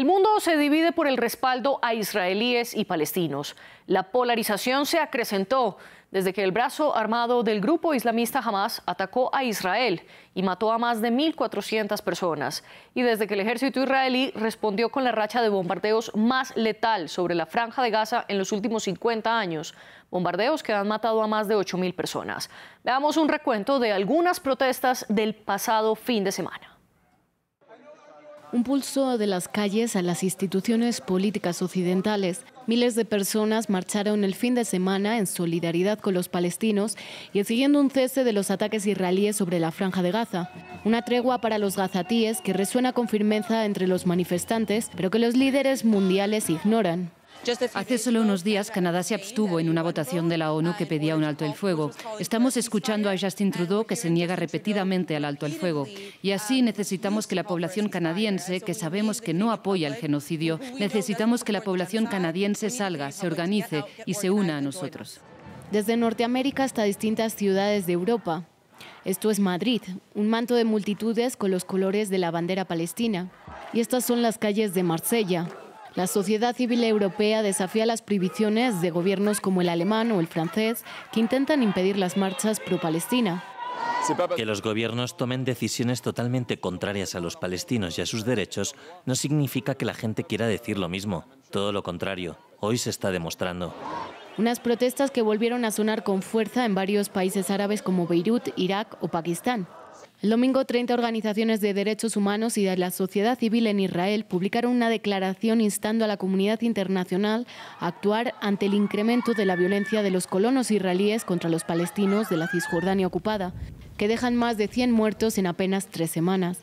El mundo se divide por el respaldo a israelíes y palestinos. La polarización se acrecentó desde que el brazo armado del grupo islamista Hamas atacó a Israel y mató a más de 1.400 personas, y desde que el ejército israelí respondió con la racha de bombardeos más letal sobre la franja de Gaza en los últimos 50 años, bombardeos que han matado a más de 8.000 personas. Veamos un recuento de algunas protestas del pasado fin de semana un pulso de las calles a las instituciones políticas occidentales. Miles de personas marcharon el fin de semana en solidaridad con los palestinos y siguiendo un cese de los ataques israelíes sobre la franja de Gaza. Una tregua para los gazatíes que resuena con firmeza entre los manifestantes, pero que los líderes mundiales ignoran. Hace solo unos días Canadá se abstuvo en una votación de la ONU que pedía un alto el fuego. Estamos escuchando a Justin Trudeau que se niega repetidamente al alto el fuego. Y así necesitamos que la población canadiense, que sabemos que no apoya el genocidio, necesitamos que la población canadiense salga, se organice y se una a nosotros. Desde Norteamérica hasta distintas ciudades de Europa. Esto es Madrid, un manto de multitudes con los colores de la bandera palestina. Y estas son las calles de Marsella, la sociedad civil europea desafía las prohibiciones de gobiernos como el alemán o el francés que intentan impedir las marchas pro-Palestina. Que los gobiernos tomen decisiones totalmente contrarias a los palestinos y a sus derechos no significa que la gente quiera decir lo mismo. Todo lo contrario, hoy se está demostrando. Unas protestas que volvieron a sonar con fuerza en varios países árabes como Beirut, Irak o Pakistán. El domingo, 30 organizaciones de derechos humanos y de la sociedad civil en Israel publicaron una declaración instando a la comunidad internacional a actuar ante el incremento de la violencia de los colonos israelíes contra los palestinos de la Cisjordania ocupada, que dejan más de 100 muertos en apenas tres semanas.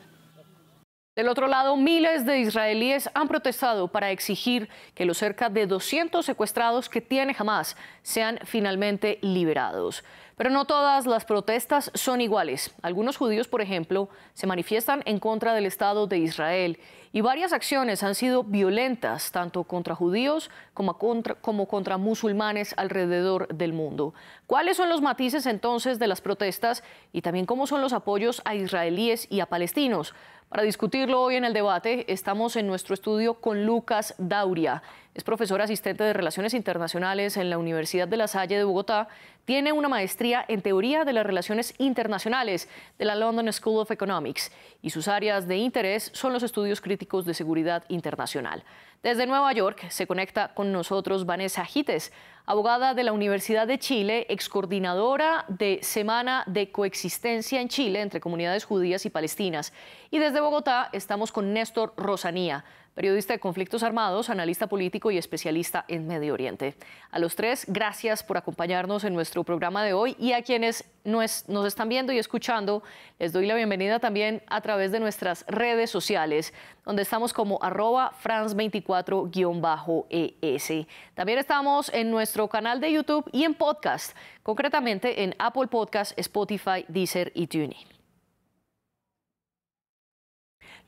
Del otro lado, miles de israelíes han protestado para exigir que los cerca de 200 secuestrados que tiene Hamas sean finalmente liberados. Pero no todas las protestas son iguales. Algunos judíos, por ejemplo, se manifiestan en contra del Estado de Israel y varias acciones han sido violentas tanto contra judíos como contra, como contra musulmanes alrededor del mundo. ¿Cuáles son los matices entonces de las protestas y también cómo son los apoyos a israelíes y a palestinos? Para discutirlo hoy en el debate, estamos en nuestro estudio con Lucas Dauria. Es profesora asistente de Relaciones Internacionales en la Universidad de La Salle de Bogotá. Tiene una maestría en teoría de las relaciones internacionales de la London School of Economics y sus áreas de interés son los estudios críticos de seguridad internacional. Desde Nueva York se conecta con nosotros Vanessa Gites, abogada de la Universidad de Chile, excoordinadora de Semana de Coexistencia en Chile entre comunidades judías y palestinas. Y desde Bogotá estamos con Néstor Rosanía, periodista de conflictos armados, analista político y especialista en Medio Oriente. A los tres, gracias por acompañarnos en nuestro programa de hoy y a quienes nos, están viendo y escuchando, les doy la bienvenida también a través de nuestras redes sociales, donde estamos como arroba france24-es. También estamos en nuestro canal de YouTube y en podcast, concretamente en Apple Podcast, Spotify, Deezer y TuneIn.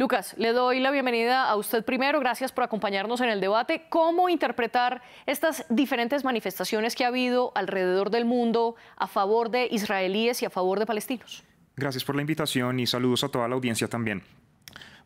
Lucas, le doy la bienvenida a usted primero. Gracias por acompañarnos en el debate. ¿Cómo interpretar estas diferentes manifestaciones que ha habido alrededor del mundo a favor de israelíes y a favor de palestinos? Gracias por la invitación y saludos a toda la audiencia también.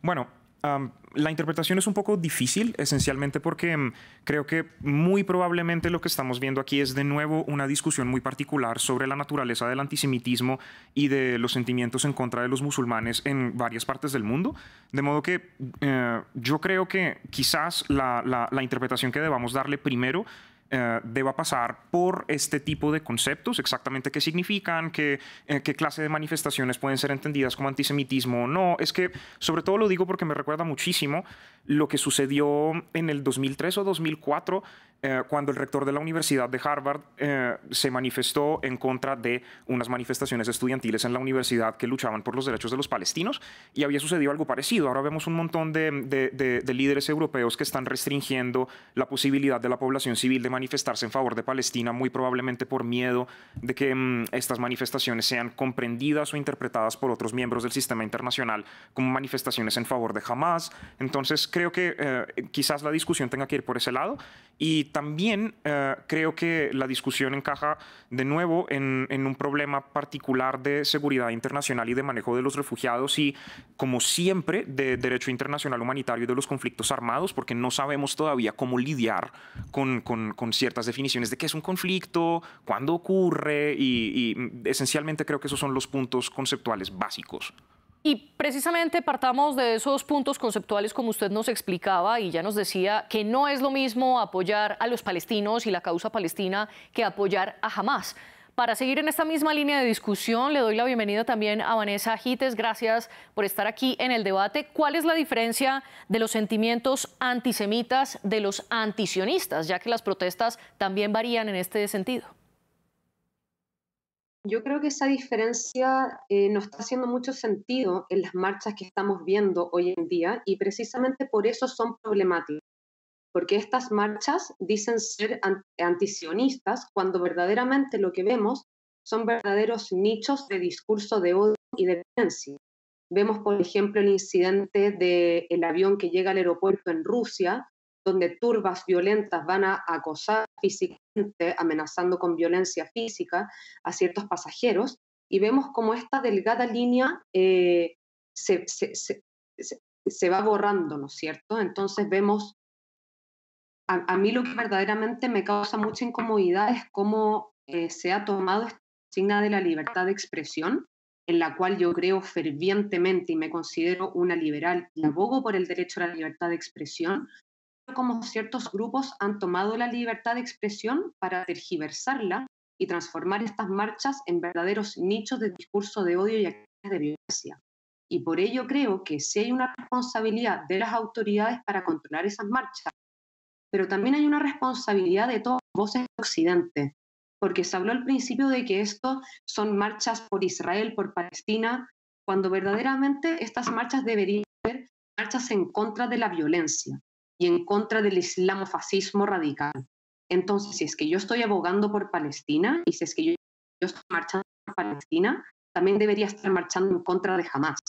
Bueno, la interpretación es un poco difícil, esencialmente porque mm, creo que muy probablemente lo que estamos viendo aquí es de nuevo una discusión muy particular sobre la naturaleza del antisemitismo y de los sentimientos en contra de los musulmanes en varias partes del mundo. De modo que eh, yo creo que quizás la, la interpretación que debamos darle primero eh, deba pasar por este tipo de conceptos, exactamente qué significan, qué, eh, qué clase de manifestaciones pueden ser entendidas como antisemitismo o no. Es que sobre todo lo digo porque me recuerda muchísimo lo que sucedió en el 2003 o 2004 eh, cuando el rector de la Universidad de Harvard eh, se manifestó en contra de unas manifestaciones estudiantiles en la universidad que luchaban por los derechos de los palestinos y había sucedido algo parecido. Ahora vemos un montón de, líderes europeos que están restringiendo la posibilidad de la población civil de manifestarse en favor de Palestina, muy probablemente por miedo de que mm, estas manifestaciones sean comprendidas o interpretadas por otros miembros del sistema internacional como manifestaciones en favor de Hamas. Entonces creo que eh, quizás la discusión tenga que ir por ese lado y también eh, creo que la discusión encaja de nuevo en, un problema particular de seguridad internacional y de manejo de los refugiados y, como siempre, de derecho internacional humanitario y de los conflictos armados, porque no sabemos todavía cómo lidiar con, ciertas definiciones de qué es un conflicto, cuándo ocurre y mm, esencialmente creo que esos son los puntos conceptuales básicos. Y precisamente partamos de esos puntos conceptuales como usted nos explicaba y ya nos decía que no es lo mismo apoyar a los palestinos y la causa palestina que apoyar a Hamas. Para seguir en esta misma línea de discusión, le doy la bienvenida también a Vanessa Hites. Gracias por estar aquí en el debate. ¿Cuál es la diferencia de los sentimientos antisemitas de los antisionistas, ya que las protestas también varían en este sentido? yo creo que esa diferencia eh, no está haciendo mucho sentido en las marchas que estamos viendo hoy en día y precisamente por eso son problemáticas, porque estas marchas dicen ser antisionistas cuando verdaderamente lo que vemos son verdaderos nichos de discurso de odio y de violencia. Vemos, por ejemplo, el incidente del avión que llega al aeropuerto en Rusia, donde turbas violentas van a acosar físicamente, amenazando con violencia física a ciertos pasajeros, y vemos como esta delgada línea eh, se, va borrando, ¿no es cierto? Entonces vemos, a, mí lo que verdaderamente me causa mucha incomodidad es cómo eh, se ha tomado esta signa de la libertad de expresión, en la cual yo creo fervientemente y me considero una liberal y abogo por el derecho a la libertad de expresión, como ciertos grupos han tomado la libertad de expresión para tergiversarla y transformar estas marchas en verdaderos nichos de discurso de odio y acciones de violencia. Y por ello creo que sí hay una responsabilidad de las autoridades para controlar esas marchas, pero también hay una responsabilidad de todas las voces de Occidente, porque se habló al principio de que esto son marchas por Israel, por Palestina, cuando verdaderamente estas marchas deberían ser marchas en contra de la violencia, y en contra del islamofascismo radical. Entonces, si es que yo estoy abogando por Palestina y si es que yo, yo estoy marchando por Palestina, también debería estar marchando en contra de Hamas.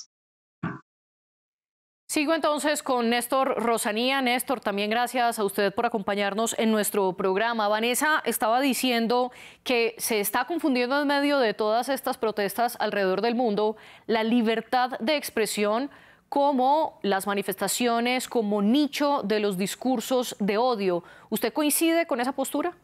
Sigo entonces con Néstor Rosanía. Néstor, también gracias a usted por acompañarnos en nuestro programa. Vanessa estaba diciendo que se está confundiendo en medio de todas estas protestas alrededor del mundo la libertad de expresión como las manifestaciones como nicho de los discursos de odio. ¿Usted coincide con esa postura?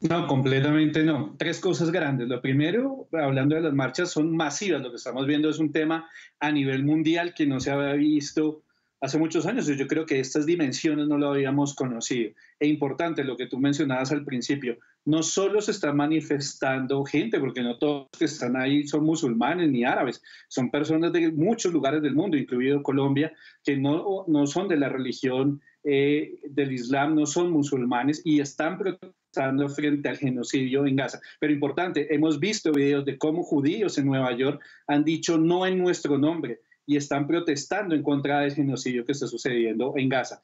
No, completamente no. Tres cosas grandes. Lo primero, hablando de las marchas, son masivas. Lo que estamos viendo es un tema a nivel mundial que no se había visto hace muchos años yo creo que estas dimensiones no lo habíamos conocido. Es importante lo que tú mencionabas al principio, no solo se está manifestando gente, porque no todos que están ahí son musulmanes ni árabes, son personas de muchos lugares del mundo, incluido Colombia, que no, son de la religión eh, del Islam, no son musulmanes y están protestando frente al genocidio en Gaza. Pero importante, hemos visto videos de cómo judíos en Nueva York han dicho no en nuestro nombre, y están protestando en contra del genocidio que está sucediendo en Gaza.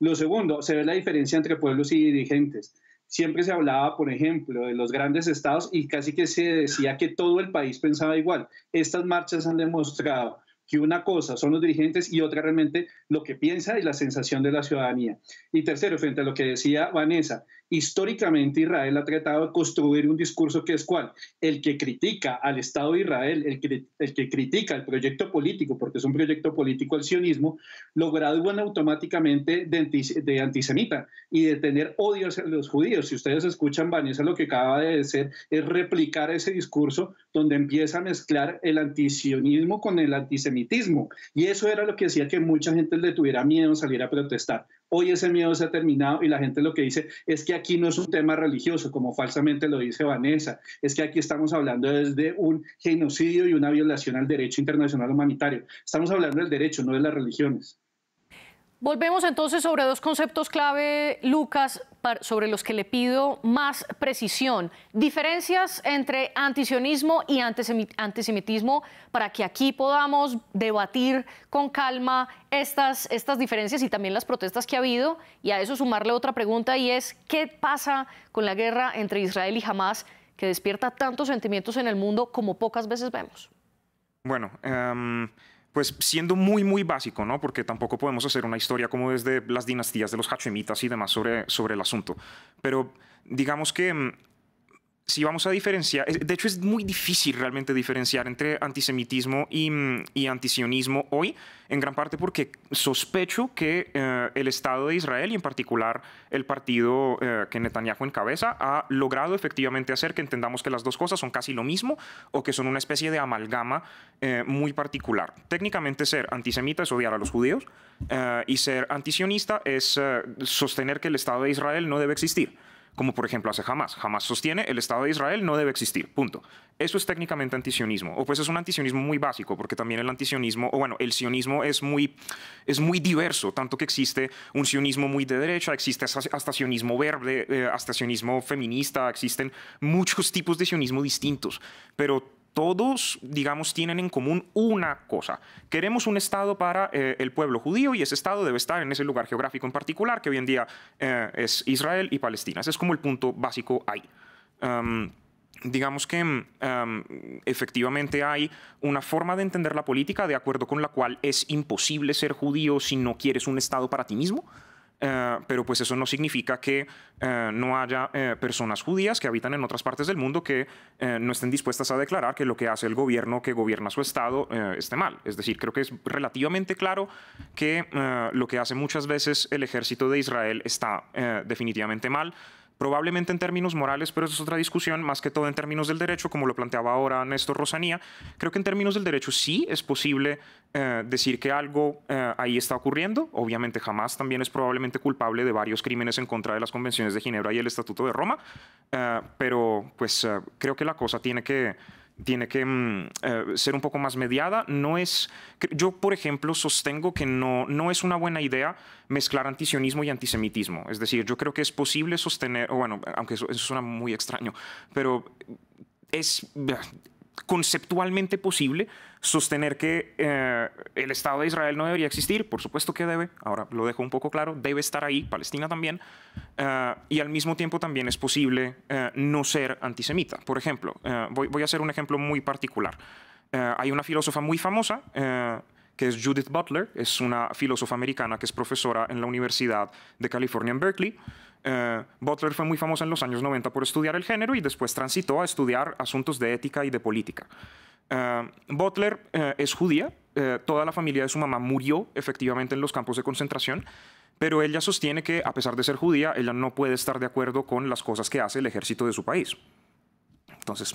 Lo segundo, se ve la diferencia entre pueblos y dirigentes. Siempre se hablaba, por ejemplo, de los grandes estados y casi que se decía que todo el país pensaba igual. Estas marchas han demostrado que una cosa son los dirigentes y otra realmente lo que piensa y la sensación de la ciudadanía. Y tercero, frente a lo que decía Vanessa, históricamente Israel ha tratado de construir un discurso que es cuál? El que critica al Estado de Israel, el que, critica el proyecto político, porque es un proyecto político el sionismo, lo gradúan automáticamente de, antisemita y de tener odio hacia los judíos. Si ustedes escuchan, Vanessa, lo que acaba de decir es replicar ese discurso donde empieza a mezclar el antisionismo con el antisemitismo. Y eso era lo que hacía que mucha gente le tuviera miedo salir a protestar. Hoy ese miedo se ha terminado y la gente lo que dice es que aquí no es un tema religioso, como falsamente lo dice Vanessa, es que aquí estamos hablando desde un genocidio y una violación al derecho internacional humanitario. Estamos hablando del derecho, no de las religiones. Volvemos entonces sobre dos conceptos clave, Lucas, sobre los que le pido más precisión. Diferencias entre antisionismo y antisemitismo para que aquí podamos debatir con calma estas, estas diferencias y también las protestas que ha habido. Y a eso sumarle otra pregunta y es, ¿qué pasa con la guerra entre Israel y Hamas que despierta tantos sentimientos en el mundo como pocas veces vemos? Bueno, em, pues siendo muy, muy básico, ¿no? porque tampoco podemos hacer una historia como desde las dinastías de los hachemitas y demás sobre, sobre el asunto, pero digamos que mm, si vamos a diferenciar, de hecho es muy difícil realmente diferenciar entre antisemitismo y, mm, antisionismo hoy, en gran parte porque sospecho que eh, el Estado de Israel y en particular el partido eh, que Netanyahu encabeza ha logrado efectivamente hacer que entendamos que las dos cosas son casi lo mismo o que son una especie de amalgama eh, muy particular. Técnicamente ser antisemita es odiar a los judíos y ser antisionista es sostener que el Estado de Israel no debe existir como por ejemplo hace jamás, jamás sostiene el Estado de Israel no debe existir, punto. Eso es técnicamente antisionismo, o pues es un antisionismo muy básico, porque también el antisionismo, o bueno, el sionismo es muy, es muy diverso, tanto que existe un sionismo muy de derecha, existe hasta sionismo verde, eh, hasta sionismo feminista, existen muchos tipos de sionismo distintos, pero todos, digamos, tienen en común una cosa. Queremos un Estado para eh, el pueblo judío y ese Estado debe estar en ese lugar geográfico en particular, que hoy en día eh, es Israel y Palestina. Ese es como el punto básico ahí. Em, digamos que em, efectivamente hay una forma de entender la política de acuerdo con la cual es imposible ser judío si no quieres un Estado para ti mismo. Eh, pero pues eso no significa que eh, no haya eh, personas judías que habitan en otras partes del mundo que no estén dispuestas a declarar que lo que hace el gobierno que gobierna su Estado esté mal. Es decir, creo que es relativamente claro que lo que hace muchas veces el ejército de Israel está definitivamente mal probablemente en términos morales, pero eso es otra discusión, más que todo en términos del derecho, como lo planteaba ahora Néstor Rosanía, creo que en términos del derecho sí es posible eh, decir que algo eh, ahí está ocurriendo, obviamente jamás también es probablemente culpable de varios crímenes en contra de las convenciones de Ginebra y el Estatuto de Roma, eh, pero pues creo que la cosa tiene que tiene que mm, eh, ser un poco más mediada. No es, yo, por ejemplo, sostengo que no, no es una buena idea mezclar antisionismo y antisemitismo. Es decir, yo creo que es posible sostener, bueno, aunque eso suena muy extraño, pero es, conceptualmente posible sostener que eh, el Estado de Israel no debería existir, por supuesto que debe, ahora lo dejo un poco claro, debe estar ahí, Palestina también, eh, y al mismo tiempo también es posible eh, no ser antisemita. Por ejemplo, voy, voy, a hacer un ejemplo muy particular. hay una filósofa muy famosa que es Judith Butler, es una filósofa americana que es profesora en la Universidad de California en Berkeley. Eh, Butler fue muy famosa en los años 90 por estudiar el género y después transitó a estudiar asuntos de ética y de política. Eh, Butler eh, es judía, toda la familia de su mamá murió efectivamente en los campos de concentración, pero ella sostiene que a pesar de ser judía, ella no puede estar de acuerdo con las cosas que hace el ejército de su país. Entonces,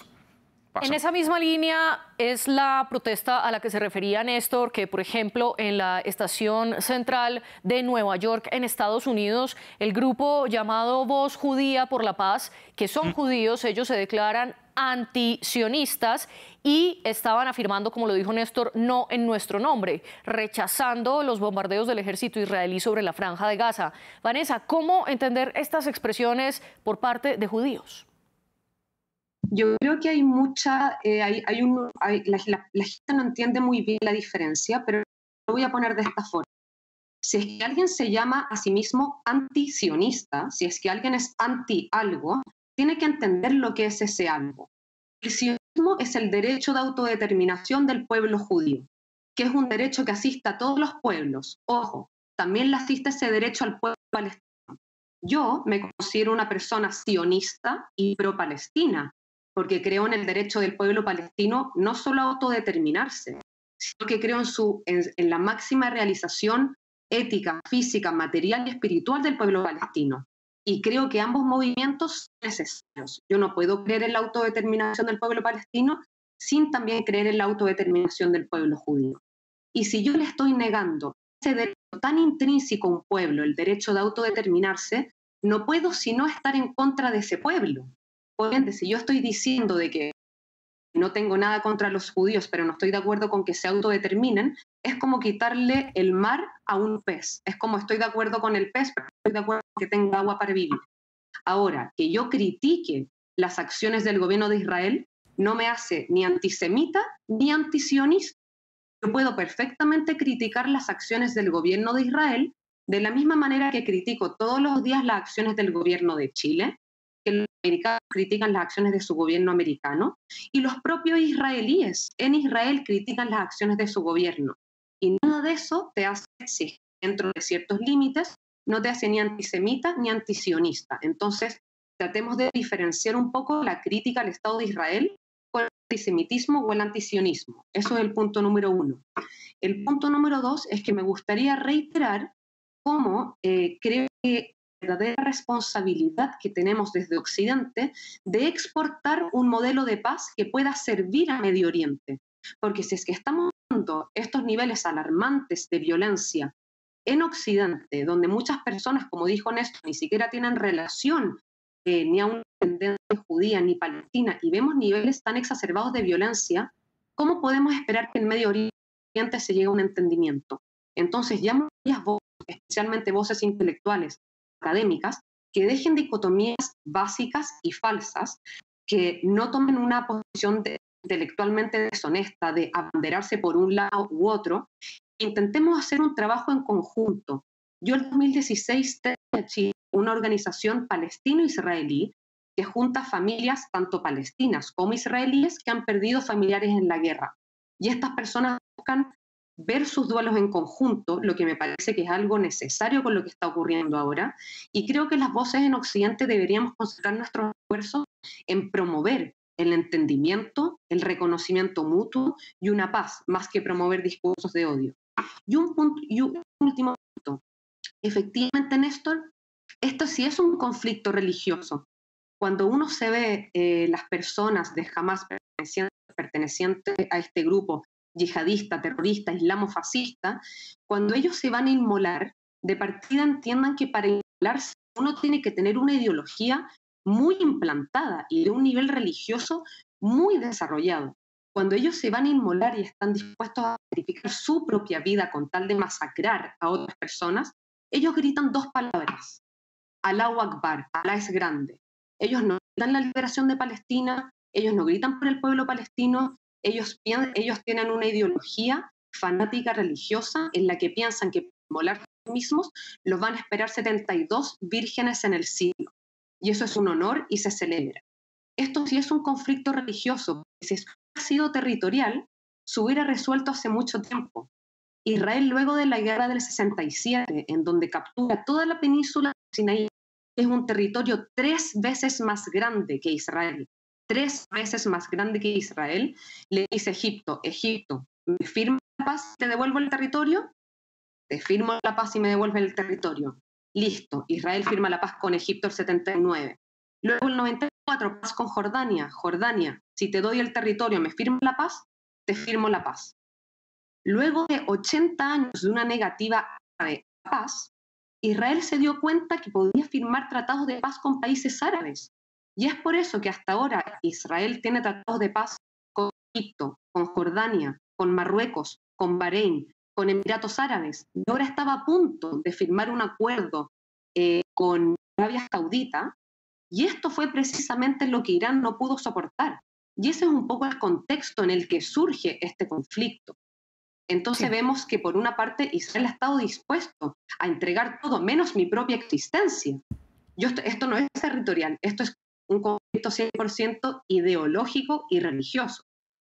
en esa misma línea es la protesta a la que se refería Néstor, que por ejemplo en la estación central de Nueva York en Estados Unidos, el grupo llamado Voz Judía por la Paz, que son mm. judíos, ellos se declaran antisionistas y estaban afirmando, como lo dijo Néstor, no en nuestro nombre, rechazando los bombardeos del ejército israelí sobre la franja de Gaza. Vanessa, ¿cómo entender estas expresiones por parte de judíos? Yo creo que hay mucha, eh, hay, la, gente no entiende muy bien la diferencia, pero lo voy a poner de esta forma. Si es que alguien se llama a sí mismo antisionista, si es que alguien es anti algo, tiene que entender lo que es ese algo. El sionismo es el derecho de autodeterminación del pueblo judío, que es un derecho que asiste a todos los pueblos. Ojo, también le asiste ese derecho al pueblo palestino. Yo me considero una persona sionista y pro-palestina, porque creo en el derecho del pueblo palestino no solo a autodeterminarse, sino que creo en, su, en, la máxima realización ética, física, material y espiritual del pueblo palestino. Y creo que ambos movimientos son necesarios. Yo no puedo creer en la autodeterminación del pueblo palestino sin también creer en la autodeterminación del pueblo judío. Y si yo le estoy negando ese derecho tan intrínseco a un pueblo, el derecho de autodeterminarse, no puedo sino estar en contra de ese pueblo. Obviamente, si yo estoy diciendo de que no tengo nada contra los judíos, pero no estoy de acuerdo con que se autodeterminen, es como quitarle el mar a un pez. Es como estoy de acuerdo con el pez, pero estoy de acuerdo con que tenga agua para vivir. Ahora, que yo critique las acciones del gobierno de Israel no me hace ni antisemita ni antisionista. Yo puedo perfectamente criticar las acciones del gobierno de Israel de la misma manera que critico todos los días las acciones del gobierno de Chile, que los americanos critican las acciones de su gobierno americano y los propios israelíes en Israel critican las acciones de su gobierno. Y nada de eso te hace exigir dentro de ciertos límites, no te hace ni antisemita ni antisionista. Entonces, tratemos de diferenciar un poco la crítica al Estado de Israel con el antisemitismo o el antisionismo. Eso es el punto número uno. El punto número dos es que me gustaría reiterar cómo eh, creo que verdadera responsabilidad que tenemos desde Occidente de exportar un modelo de paz que pueda servir a Medio Oriente. Porque si es que estamos viendo estos niveles alarmantes de violencia en Occidente, donde muchas personas, como dijo Néstor, ni siquiera tienen relación eh, ni a una tendencia judía ni palestina, y vemos niveles tan exacerbados de violencia, ¿cómo podemos esperar que en Medio Oriente se llegue a un entendimiento? Entonces, ya muchas voces, especialmente voces intelectuales, académicas que dejen dicotomías básicas y falsas, que no tomen una posición intelectualmente deshonesta de abanderarse por un lado u otro, intentemos hacer un trabajo en conjunto. Yo en 2016 tengo una organización palestino-israelí que junta familias tanto palestinas como israelíes que han perdido familiares en la guerra. Y estas personas buscan ver sus duelos en conjunto, lo que me parece que es algo necesario con lo que está ocurriendo ahora. Y creo que las voces en Occidente deberíamos concentrar nuestros esfuerzos en promover el entendimiento, el reconocimiento mutuo y una paz, más que promover discursos de odio. Y un, último punto. Efectivamente, Néstor, esto sí es un conflicto religioso. Cuando uno se ve eh, las personas de jamás pertenecientes a este grupo yihadista, terrorista, islamofascista, cuando ellos se van a inmolar, de partida entiendan que para inmolarse uno tiene que tener una ideología muy implantada y de un nivel religioso muy desarrollado. Cuando ellos se van a inmolar y están dispuestos a sacrificar su propia vida con tal de masacrar a otras personas, ellos gritan dos palabras. Alá Akbar, Alá es grande. Ellos no gritan la liberación de Palestina, ellos no gritan por el pueblo palestino, ellos, ellos tienen una ideología fanática religiosa en la que piensan que molar mismos los van a esperar 72 vírgenes en el siglo. Y eso es un honor y se celebra. Esto sí es un conflicto religioso, si ha sido territorial, se hubiera resuelto hace mucho tiempo. Israel luego de la guerra del 67, en donde captura toda la península de Sinaí, es un territorio tres veces más grande que Israel tres veces más grande que Israel, le dice Egipto, Egipto, ¿me firma la paz y te devuelvo el territorio? Te firmo la paz y me devuelve el territorio. Listo, Israel firma la paz con Egipto el 79. Luego el 94, paz con Jordania. Jordania, si te doy el territorio, ¿me firma la paz? Te firmo la paz. Luego de 80 años de una negativa a paz, Israel se dio cuenta que podía firmar tratados de paz con países árabes. Y es por eso que hasta ahora Israel tiene tratados de paz con Egipto, con Jordania, con Marruecos, con Bahrein, con Emiratos Árabes. Y ahora estaba a punto de firmar un acuerdo eh, con Arabia Saudita. Y esto fue precisamente lo que Irán no pudo soportar. Y ese es un poco el contexto en el que surge este conflicto. Entonces vemos que por una parte Israel ha estado dispuesto a entregar todo menos mi propia existencia. esto no es territorial, esto es un conflicto 100% ideológico y religioso.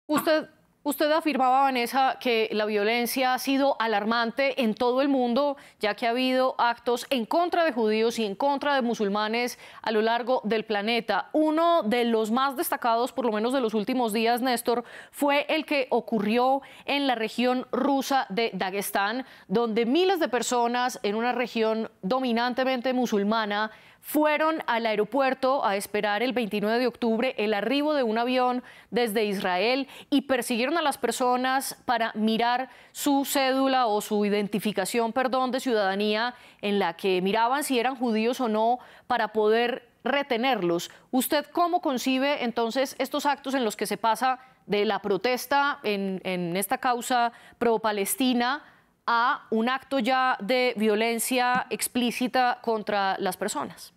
Usted, usted afirmaba, Vanessa, que la violencia ha sido alarmante en todo el mundo, ya que ha habido actos en contra de judíos y en contra de musulmanes a lo largo del planeta. Uno de los más destacados, por lo menos de los últimos días, Néstor, fue el que ocurrió en la región rusa de Dagestán, donde miles de personas en una región dominantemente musulmana fueron al aeropuerto a esperar el 29 de octubre el arribo de un avión desde Israel y persiguieron a las personas para mirar su cédula o su identificación, perdón, de ciudadanía en la que miraban si eran judíos o no para poder retenerlos. ¿Usted cómo concibe entonces estos actos en los que se pasa de la protesta en, en esta causa pro-palestina un acto ya de violencia explícita contra las personas?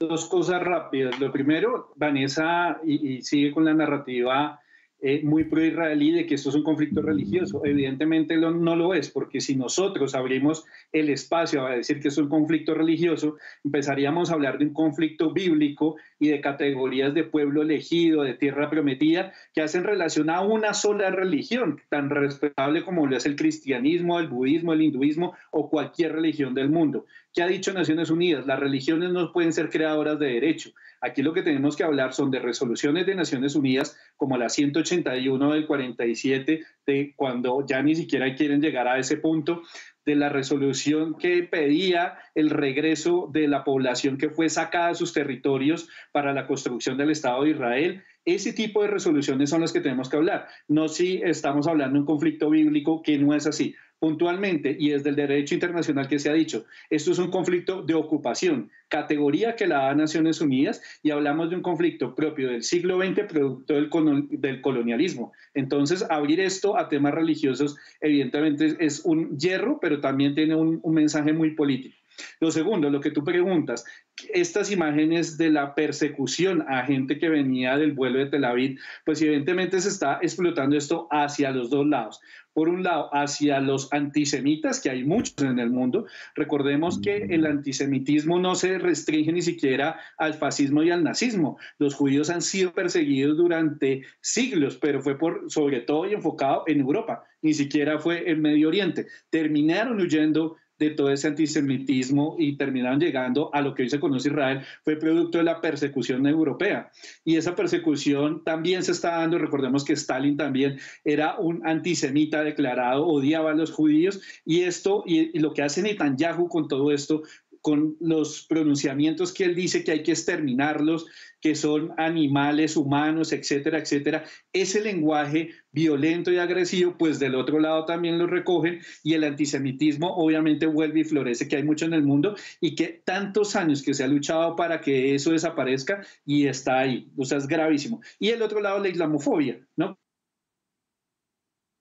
Dos cosas rápidas. Lo primero, Vanessa, y, y sigue con la narrativa eh, muy pro-israelí de que esto es un conflicto religioso. Evidentemente no lo es, porque si nosotros abrimos el espacio a decir que es un conflicto religioso, empezaríamos a hablar de un conflicto bíblico y de categorías de pueblo elegido, de tierra prometida, que hacen relación a una sola religión, tan respetable como lo es el cristianismo, el budismo, el hinduismo o cualquier religión del mundo. ¿Qué ha dicho Naciones Unidas? Las religiones no pueden ser creadoras de derecho. Aquí lo que tenemos que hablar son de resoluciones de Naciones Unidas como la 181 del 47, de cuando ya ni siquiera quieren llegar a ese punto, de la resolución que pedía el regreso de la población que fue sacada de sus territorios para la construcción del Estado de Israel. Ese tipo de resoluciones son las que tenemos que hablar, no si estamos hablando de un conflicto bíblico que no es así puntualmente, y desde el derecho internacional que se ha dicho, esto es un conflicto de ocupación, categoría que la da Naciones Unidas, y hablamos de un conflicto propio del siglo XX, producto del, del colonialismo. Entonces, abrir esto a temas religiosos, evidentemente, es un hierro, pero también tiene un mensaje muy político. Lo segundo, lo que tú preguntas, estas imágenes de la persecución a gente que venía del vuelo de Tel Aviv, pues evidentemente se está explotando esto hacia los dos lados. Por un lado, hacia los antisemitas, que hay muchos en el mundo. Recordemos que el antisemitismo no se restringe ni siquiera al fascismo y al nazismo. Los judíos han sido perseguidos durante siglos, pero fue por, sobre todo enfocado en Europa, ni siquiera fue en Medio Oriente. Terminaron huyendo de todo ese antisemitismo y terminaron llegando a lo que hoy se conoce Israel, fue producto de la persecución europea. Y esa persecución también se está dando, recordemos que Stalin también era un antisemita declarado, odiaba a los judíos, y esto, y, y lo que hace Netanyahu con todo esto, con los pronunciamientos que él dice que hay que exterminarlos, que son animales, humanos, etcétera, etcétera, ese lenguaje violento y agresivo, pues del otro lado también lo recogen y el antisemitismo obviamente vuelve y florece, que hay mucho en el mundo y que tantos años que se ha luchado para que eso desaparezca y está ahí, o sea, es gravísimo. Y el otro lado, la islamofobia, ¿no?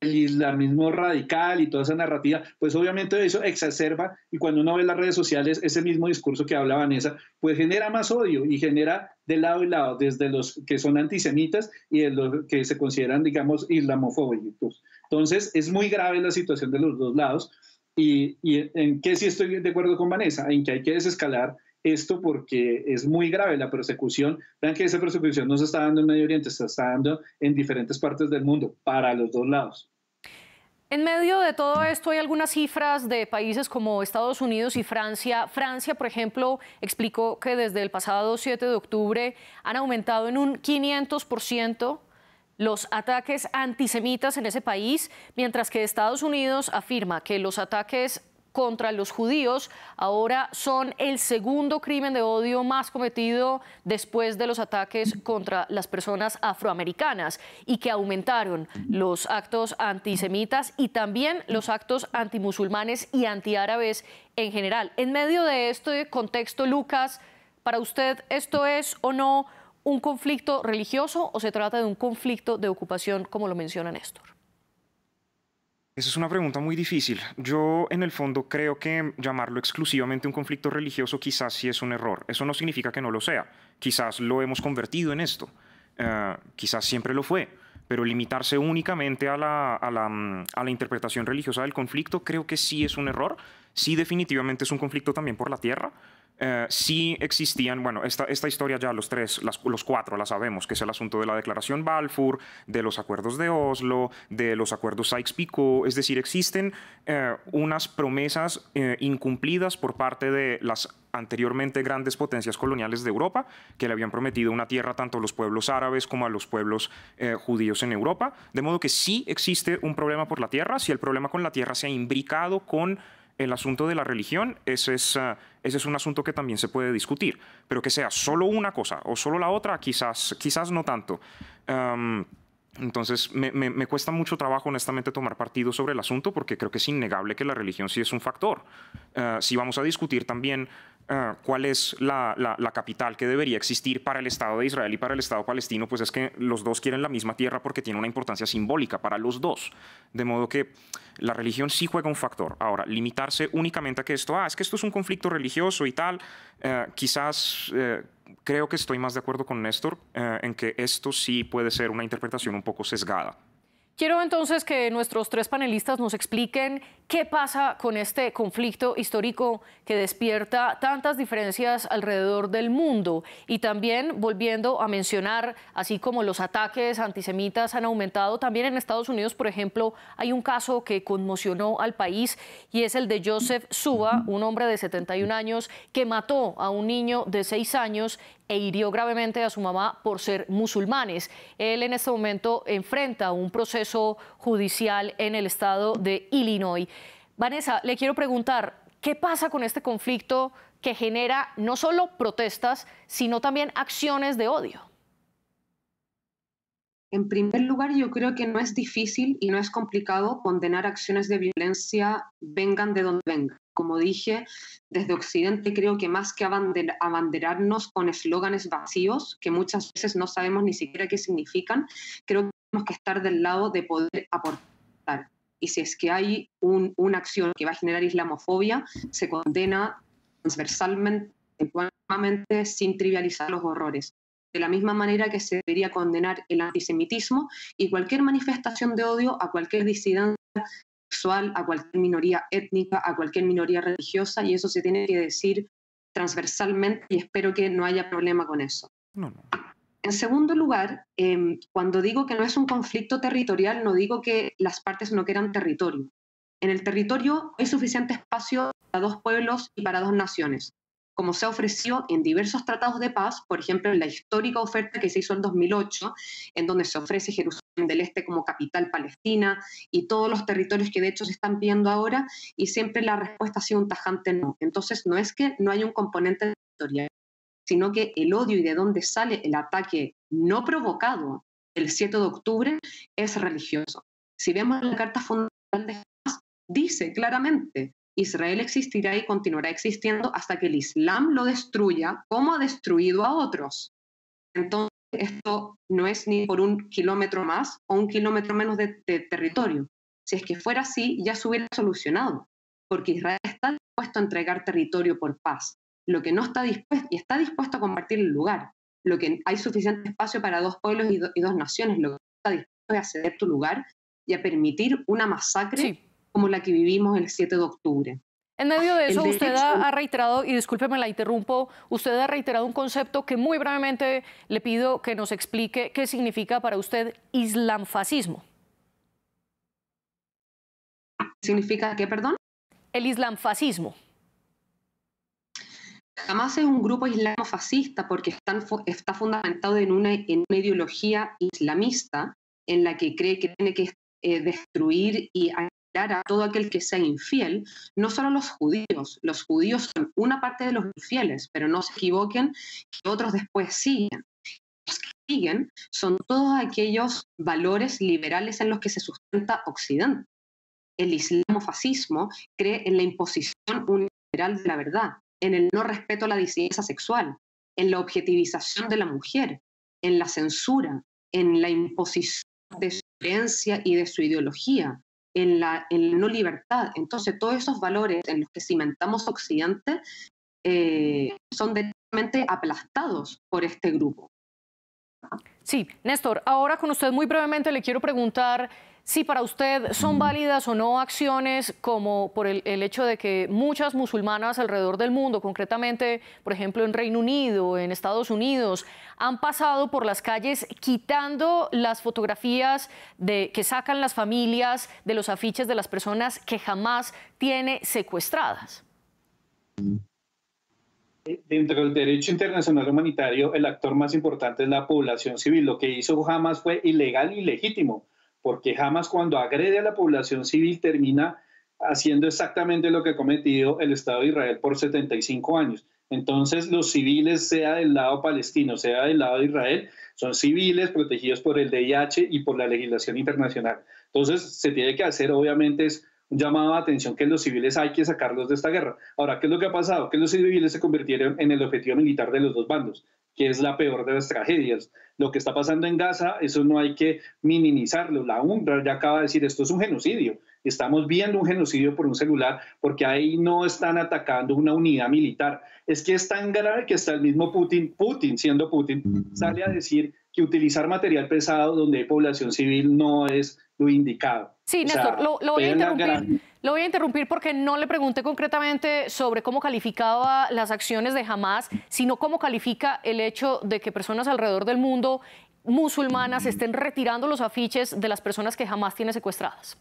el islamismo radical y toda esa narrativa, pues obviamente eso exacerba y cuando uno ve las redes sociales, ese mismo discurso que habla Vanessa, pues genera más odio y genera de lado y lado, desde los que son antisemitas y de los que se consideran, digamos, islamofóbicos. Entonces, es muy grave la situación de los dos lados y, y en qué sí estoy de acuerdo con Vanessa, en que hay que desescalar esto porque es muy grave la persecución. Vean que esa persecución no se está dando en Medio Oriente, se está dando en diferentes partes del mundo, para los dos lados. En medio de todo esto hay algunas cifras de países como Estados Unidos y Francia. Francia, por ejemplo, explicó que desde el pasado 7 de octubre han aumentado en un 500% los ataques antisemitas en ese país, mientras que Estados Unidos afirma que los ataques contra los judíos ahora son el segundo crimen de odio más cometido después de los ataques contra las personas afroamericanas y que aumentaron los actos antisemitas y también los actos antimusulmanes y antiárabes en general. En medio de este contexto, Lucas, para usted esto es o no un conflicto religioso o se trata de un conflicto de ocupación como lo menciona Néstor? Esa es una pregunta muy difícil. Yo en el fondo creo que llamarlo exclusivamente un conflicto religioso quizás sí es un error. Eso no significa que no lo sea. Quizás lo hemos convertido en esto. Eh, quizás siempre lo fue. Pero limitarse únicamente a la, mm, a la interpretación religiosa del conflicto creo que sí es un error. Sí definitivamente es un conflicto también por la tierra si eh, sí existían, bueno, esta, esta historia ya los tres, los cuatro la sabemos, que es el asunto de la declaración Balfour, de los acuerdos de Oslo, de los acuerdos Sykes-Picot, es decir, existen eh, unas promesas eh, incumplidas por parte de las anteriormente grandes potencias coloniales de Europa, que le habían prometido una tierra tanto a los pueblos árabes como a los pueblos judíos en Europa. De modo que sí existe un problema por la tierra, si el problema con la tierra se ha imbricado con el asunto de la religión, ese es, eh, es un asunto que también se puede discutir, pero que sea solo una cosa o solo la otra, quizás, quizás no tanto. Em, entonces, me, cuesta mucho trabajo, honestamente, tomar partido sobre el asunto porque creo que es innegable que la religión sí es un factor. Eh, si vamos a discutir también eh, cuál es la, capital que debería existir para el Estado de Israel y para el Estado palestino, pues es que los dos quieren la misma tierra porque tiene una importancia simbólica para los dos. De modo que la religión sí juega un factor. Ahora, limitarse únicamente a que esto, ah, es que esto es un conflicto religioso y tal, eh, quizás eh, creo que estoy más de acuerdo con Néstor en que esto sí puede ser una interpretación un poco sesgada. Quiero entonces que nuestros tres panelistas nos expliquen qué pasa con este conflicto histórico que despierta tantas diferencias alrededor del mundo y también volviendo a mencionar, así como los ataques antisemitas han aumentado, también en Estados Unidos, por ejemplo, hay un caso que conmocionó al país y es el de Joseph Suba, un hombre de 71 años que mató a un niño de 6 años e hirió gravemente a su mamá por ser musulmanes. Él en este momento enfrenta un proceso judicial en el estado de Illinois. Vanessa, le quiero preguntar, ¿qué pasa con este conflicto que genera no solo protestas, sino también acciones de odio? En primer lugar, yo creo que no es difícil y no es complicado condenar acciones de violencia, vengan de donde vengan. Como dije, desde Occidente creo que más que abanderarnos con eslóganes vacíos, que muchas veces no sabemos ni siquiera qué significan, creo que tenemos que estar del lado de poder aportar. Y si es que hay una acción que va a generar islamofobia, se condena transversalmente, sin trivializar los horrores de la misma manera que se debería condenar el antisemitismo y cualquier manifestación de odio a cualquier disidencia sexual, a cualquier minoría étnica, a cualquier minoría religiosa, y eso se tiene que decir transversalmente y espero que no haya problema con eso. En segundo lugar, em, cuando digo que no es un conflicto territorial, no digo que las partes no quieran territorio. En el territorio hay suficiente espacio para dos pueblos y para dos naciones como se ofreció en diversos tratados de paz, por ejemplo, en la histórica oferta que se hizo en 2008, en donde se ofrece Jerusalén del Este como capital palestina y todos los territorios que de hecho se están pidiendo ahora, y siempre la respuesta ha sido un tajante no. Entonces, no es que no haya un componente territorial, sino que el odio y de dónde sale el ataque no provocado el 7 de octubre es religioso. Si vemos la Carta Fundamental de Paz, dice claramente Israel existirá y continuará existiendo hasta que el Islam lo destruya, como ha destruido a otros. Entonces, esto no es ni por un kilómetro más o un kilómetro menos de, territorio. Si es que fuera así, ya se hubiera solucionado, porque Israel está dispuesto a entregar territorio por paz. Lo que no está dispuesto, y está dispuesto a compartir el lugar. Lo que hay suficiente espacio para dos pueblos y, dos naciones. Lo que está dispuesto es a ceder tu lugar y a permitir una masacre como la que vivimos el 7 de octubre. En medio de ah, eso, usted ha reiterado, y discúlpeme la interrumpo, usted ha reiterado un concepto que muy brevemente le pido que nos explique qué significa para usted islamfascismo. ¿Significa qué, perdón? El islamfascismo. Jamás es un grupo islamofascista porque está fundamentado en una, en ideología islamista en la que cree que tiene que eh, destruir y a todo aquel que sea infiel, no solo los judíos, los judíos son una parte de los infieles, pero no se equivoquen que otros después siguen. Los que siguen son todos aquellos valores liberales en los que se sustenta Occidente. El islamofascismo cree en la imposición unilateral de la verdad, en el no respeto a la disidencia sexual, en la objetivización de la mujer, en la censura, en la imposición de su creencia y de su ideología, en la, en no libertad. Entonces, todos esos valores en los que cimentamos Occidente eh, son directamente aplastados por este grupo. Sí, Néstor, ahora con usted muy brevemente le quiero preguntar si para usted son válidas o no acciones como por el, hecho de que muchas musulmanas alrededor del mundo, concretamente, por ejemplo, en Reino Unido, en Estados Unidos, han pasado por las calles quitando las fotografías de, que sacan las familias de los afiches de las personas que jamás tiene secuestradas. Dentro del derecho internacional humanitario, el actor más importante es la población civil. Lo que hizo jamás fue ilegal y legítimo porque jamás cuando agrede a la población civil termina haciendo exactamente lo que ha cometido el Estado de Israel por 75 años. Entonces, los civiles, sea del lado palestino, sea del lado de Israel, son civiles protegidos por el DIH y por la legislación internacional. Entonces, se tiene que hacer, obviamente, es un llamado de atención que los civiles hay que sacarlos de esta guerra. Ahora, ¿qué es lo que ha pasado? Que los civiles se convirtieron en el objetivo militar de los dos bandos que es la peor de las tragedias. Lo que está pasando en Gaza, eso no hay que minimizarlo. La UNRWA ya acaba de decir, esto es un genocidio. Estamos viendo un genocidio por un celular porque ahí no están atacando una unidad militar. Es que es tan grave que está el mismo Putin, Putin siendo Putin, sale a decir que utilizar material pesado donde hay población civil no es lo indicado. Sí, Néstor, lo, voy a interrumpir, porque no le pregunté concretamente sobre cómo calificaba las acciones de Hamas, sino cómo califica el hecho de que personas alrededor del mundo musulmanas estén retirando los afiches de las personas que jamás tiene secuestradas?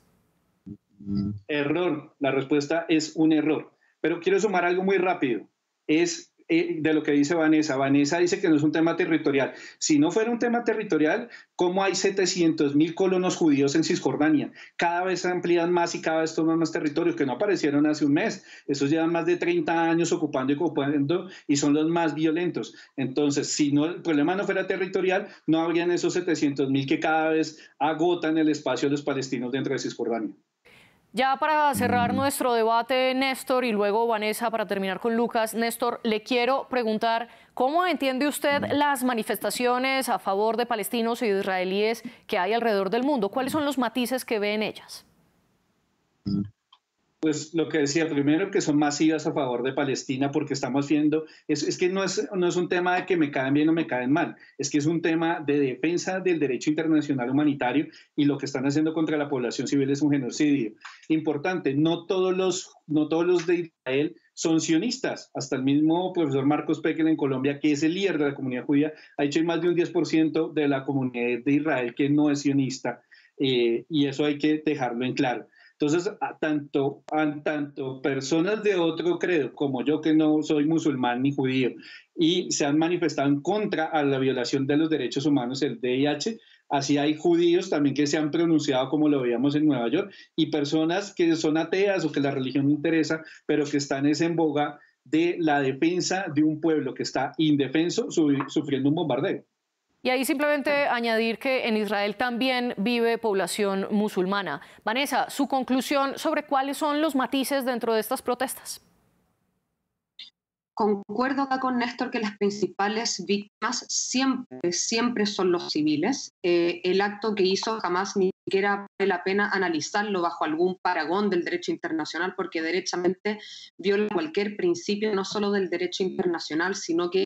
Error. La respuesta es un error. Pero quiero sumar algo muy rápido. Es eh, de lo que dice Vanessa. Vanessa dice que no es un tema territorial. Si no fuera un tema territorial, ¿cómo hay 700 mil colonos judíos en Cisjordania? Cada vez se amplían más y cada vez toman más territorios que no aparecieron hace un mes. Esos llevan más de 30 años ocupando y ocupando y son los más violentos. Entonces, si no, el problema no fuera territorial, no habrían esos 700 mil que cada vez agotan el espacio de los palestinos dentro de Cisjordania. Ya para cerrar mm. nuestro debate, Néstor, y luego Vanessa para terminar con Lucas, Néstor, le quiero preguntar, ¿cómo entiende usted mm. las manifestaciones a favor de palestinos e israelíes que hay alrededor del mundo? ¿Cuáles son los matices que ve en ellas? Mm pues lo que decía, primero que son masivas a favor de Palestina porque estamos viendo, es, que no es, no es un tema de que me caen bien o me caen mal, es que es un tema de defensa del derecho internacional humanitario y lo que están haciendo contra la población civil es un genocidio. Importante, no todos los, no todos los de Israel son sionistas. Hasta el mismo profesor Marcos Pekel en Colombia, que es el líder de la comunidad judía, ha dicho hay más de un 10% de la comunidad de Israel que no es sionista. Eh, y eso hay que dejarlo en claro. Entonces, tanto, tanto personas de otro credo como yo que no soy musulmán ni judío y se han manifestado en contra a la violación de los derechos humanos, el DIH, así hay judíos también que se han pronunciado como lo veíamos en Nueva York y personas que son ateas o que la religión no interesa, pero que están es en boga de la defensa de un pueblo que está indefenso sufriendo un bombardeo. Y ahí simplemente añadir que en Israel también vive población musulmana. Vanessa, su conclusión sobre cuáles son los matices dentro de estas protestas. Concuerdo con Néstor que las principales víctimas siempre, siempre son los civiles. Eh, el acto que hizo jamás ni siquiera vale la pena analizarlo bajo algún paragón del derecho internacional porque derechamente viola cualquier principio, no solo del derecho internacional, sino que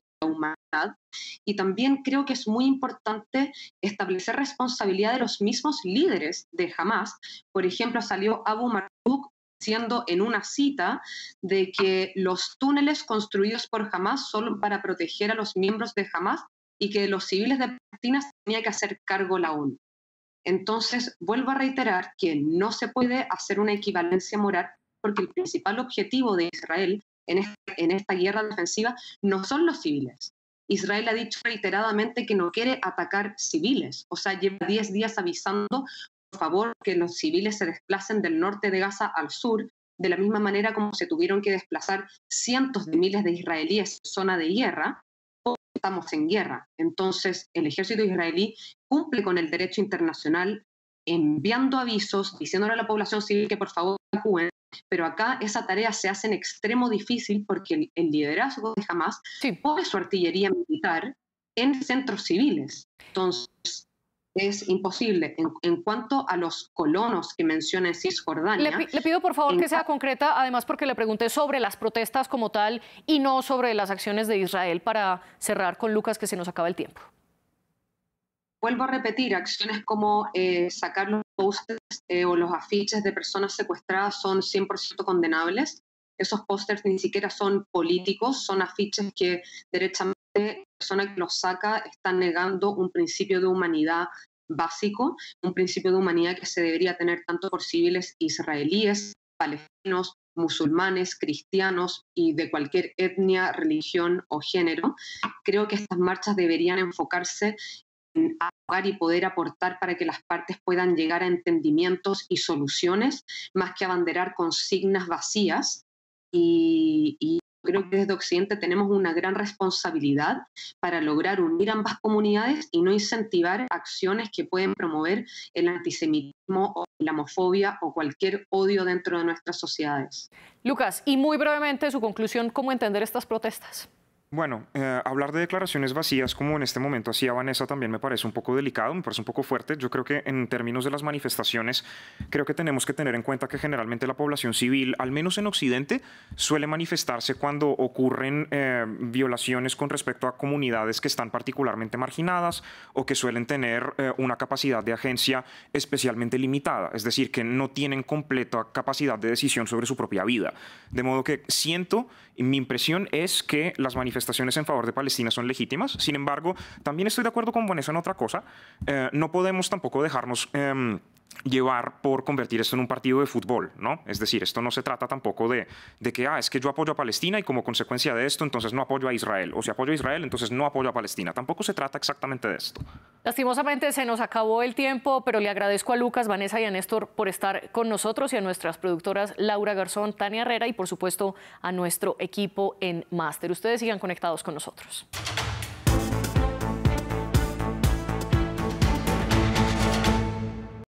y también creo que es muy importante establecer responsabilidad de los mismos líderes de Hamas. Por ejemplo, salió Abu Marduk diciendo en una cita de que los túneles construidos por Hamas son para proteger a los miembros de Hamas y que los civiles de Palestina tenía que hacer cargo la ONU. Entonces, vuelvo a reiterar que no se puede hacer una equivalencia moral porque el principal objetivo de Israel en esta guerra defensiva no son los civiles, Israel ha dicho reiteradamente que no quiere atacar civiles, o sea, lleva 10 días avisando, por favor, que los civiles se desplacen del norte de Gaza al sur, de la misma manera como se tuvieron que desplazar cientos de miles de israelíes en zona de guerra, estamos en guerra. Entonces, el ejército israelí cumple con el derecho internacional enviando avisos, diciéndole a la población civil que por favor acuden, pero acá esa tarea se hace en extremo difícil porque el, liderazgo de Hamas pone su artillería militar en centros civiles. Entonces, es imposible. En, cuanto a los colonos que menciona en Cisjordania... Le, pido por favor que sea concreta, además porque le pregunté sobre las protestas como tal y no sobre las acciones de Israel para cerrar con Lucas que se nos acaba el tiempo. Vuelvo a repetir, acciones como eh, sacar los postes este, o los afiches de personas secuestradas son 100% condenables. Esos pósters ni siquiera son políticos, son afiches que derechamente la persona que los saca está negando un principio de humanidad básico, un principio de humanidad que se debería tener tanto por civiles israelíes, palestinos, musulmanes, cristianos y de cualquier etnia, religión o género. Creo que estas marchas deberían enfocarse y poder aportar para que las partes puedan llegar a entendimientos y soluciones, más que abanderar consignas vacías. Y, y creo que desde Occidente tenemos una gran responsabilidad para lograr unir ambas comunidades y no incentivar acciones que pueden promover el antisemitismo o la homofobia o cualquier odio dentro de nuestras sociedades. Lucas, y muy brevemente su conclusión, ¿cómo entender estas protestas? Bueno, eh, hablar de declaraciones vacías como en este momento hacía Vanessa también me parece un poco delicado, me parece un poco fuerte. Yo creo que en términos de las manifestaciones, creo que tenemos que tener en cuenta que generalmente la población civil, al menos en Occidente, suele manifestarse cuando ocurren eh, violaciones con respecto a comunidades que están particularmente marginadas o que suelen tener eh, una capacidad de agencia especialmente limitada, es decir, que no tienen completa capacidad de decisión sobre su propia vida. De modo que siento, mi impresión es que las manifestaciones en favor de Palestina son legítimas. Sin embargo, también estoy de acuerdo con Vanessa en otra cosa. Eh, no podemos tampoco dejarnos... Em, llevar por convertir esto en un partido de fútbol, ¿no? Es decir, esto no se trata tampoco de, que, ah, es que yo apoyo a Palestina y como consecuencia de esto, entonces no apoyo a Israel, o si apoyo a Israel, entonces no apoyo a Palestina. Tampoco se trata exactamente de esto. Lastimosamente se nos acabó el tiempo, pero le agradezco a Lucas, Vanessa y a Néstor por estar con nosotros y a nuestras productoras Laura Garzón, Tania Herrera y por supuesto a nuestro equipo en Máster. Ustedes sigan conectados con nosotros.